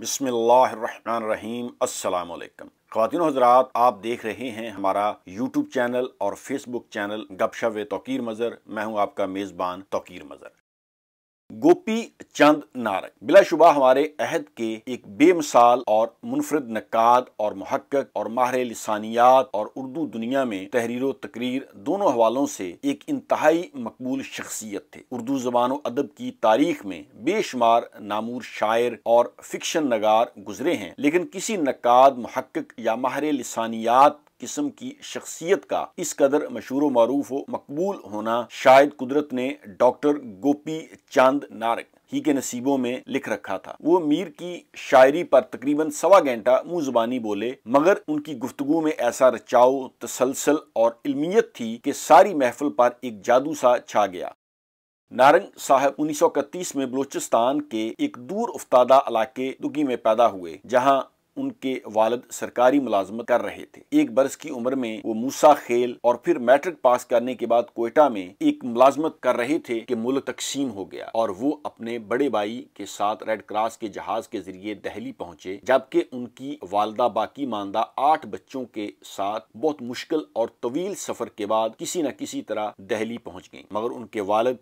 बिसमीम अल्लाम खातिन हजरात आप देख रहे हैं हमारा यूट्यूब चैनल और फेसबुक चैनल गपशप तोकीर मज़र मैं हूं आपका मेज़बान तोकीर मज़र गोपी चंद नारक बिलाशुबा हमारे अहद के एक बेमिसाल और मुनफरद नक़ाद और महक्क और माहर लसानियात और उर्दू दुनिया में तहरीर तकरीर दोनों हवालों से एक इंतहाई मकबूल शख्सियत थे उर्दू जबान अदब की तारीख में बेशुमार नामूर शायर और फिक्शन नगार गुजरे हैं लेकिन किसी नकाद महक्क या माहर लसानियात किस्म की शख्सियत का इस कदर मशहूर मरूफ व मकबूल होना शायद कुदरत ने डॉक्टर गोपी चांद नारक ही के नसीबों में लिख रखा था वो मीर की शायरी पर तकरीबन सवा घंटा मुंह जुबानी बोले मगर उनकी गुफ्तगु में ऐसा रचाओ तसलसल और इल्मियत थी कि सारी महफिल पर एक जादू सा छा गया नारंग साहब 1931 में बलूचिस्तान के एक दूर उफ्तादा इलाके दुगी में पैदा हुए जहां उनके वालद सरकारी मुलाजमत कर रहे थे एक बरस की उम्र में वो मूसा खेल और फिर मैट्रिक पास करने के बाद कोयटा में एक मुलाजमत कर रहे थे कि मुल्क तकसीम हो गया और वो अपने बड़े भाई के साथ रेड क्रॉस के जहाज के जरिए दहली पहुंचे जबकि उनकी वालदा बाकी मानदा आठ बच्चों के साथ बहुत मुश्किल और तवील सफर के बाद किसी न किसी तरह दहली पहुंच गई मगर उनके वालद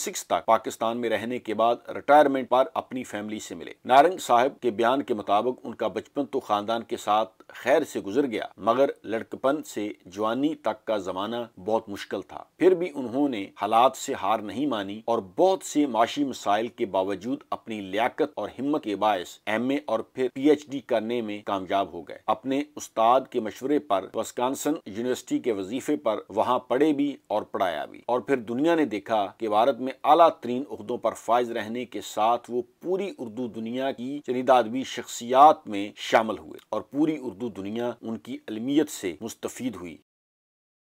सिक्स तक पाकिस्तान में रहने के बाद रिटायरमेंट पर अपनी फैमिली से मिले नारंग साहब के बयान के मुताबिक उनका बचपन तो खानदान के साथ खैर से गुजर गया मगर लड़कपन से जवानी तक का जमाना बहुत मुश्किल था फिर भी उन्होंने हालात से हार नहीं मानी और बहुत से माशी मसाइल के बावजूद अपनी लियाकत और हिम्मत के बायस एम और फिर डी करने में कामयाब हो गए अपने उस्ताद के मशवरे पर वस्कानसन यूनिवर्सिटी के वजीफे पर वहाँ पढ़े भी और पढ़ाया भी और फिर दुनिया ने देखा कि भारत में अला तरीन उहदों पर फायज रहने के साथ वो पूरी उर्दू दुनिया की चनिदादवी शख्सियात जमात में शामिल हुए और पूरी उर्दू दुनिया उनकी अलमियत से मुस्तफ़ हुई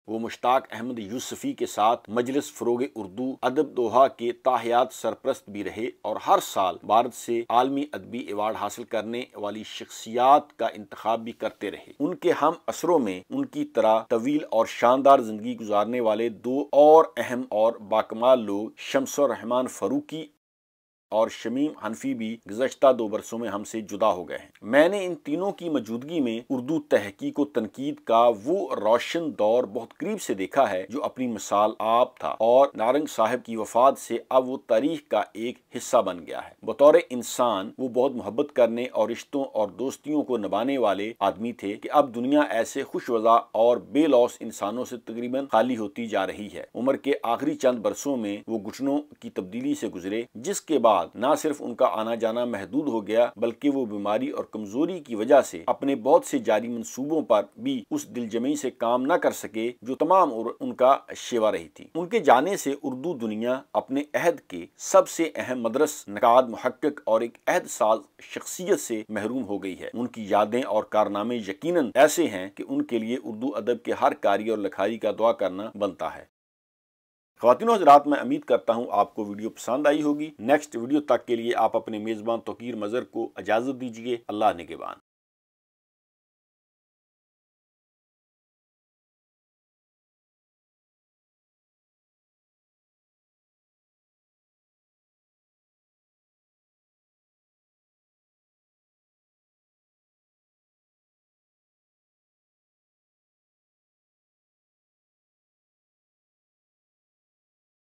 वो मुश्ताक अहमद यूसफ़ी के साथ मजलिस फ़रोग उर्दू अदब दोहा के ताहियात सरप्रस्त भी रहे और हर साल भारत से आलमी अदबी एवार्ड हासिल करने वाली शख्सियात का इंतखब भी करते रहे उनके हम असरों में उनकी तरह तवील और शानदार ज़िंदगी गुजारने वाले दो और अहम और बाकमाल लोग शमस रहमान फ़रूकी और शमीम हनफी भी गुजशत दो बरसों में हमसे जुदा हो गए हैं मैंने इन तीनों की मौजूदगी में उर्दू तहकीक तनकीद का वो रोशन दौर बहुत करीब से देखा है जो अपनी मिसाल आप था और नारंग साहब की वफात से अब वो तारीख का एक हिस्सा बन गया है बतौर इंसान वो बहुत मोहब्बत करने और रिश्तों और दोस्तियों को नभाने वाले आदमी थे कि अब दुनिया ऐसे खुशवजा और बेलौस इंसानों से तकरीबन खाली होती जा रही है उम्र के आखिरी चंद बरसों में वो घुटनों की तब्दीली से गुजरे जिसके बाद बाद ना सिर्फ उनका आना जाना महदूद हो गया बल्कि वो बीमारी और कमजोरी की वजह से अपने बहुत से जारी मनसूबों पर भी उस दिलजमी से काम न कर सके जो तमाम और उनका शेवा रही थी उनके जाने से उर्दू दुनिया अपने अहद के सबसे अहम मदरस नकाद महक्क और एक अहद साज शख्सियत से महरूम हो गई है उनकी यादें और कारनामे यकीन ऐसे हैं कि उनके लिए उर्दू अदब के हर कारी और लखारी का दुआ करना बनता है खातिन हजरात मैं उम्मीद करता हूँ आपको वीडियो पसंद आई होगी नेक्स्ट वीडियो तक के लिए आप अपने मेज़बान तोकीर मज़र को इजाज़त दीजिए अल्लाह निगेबान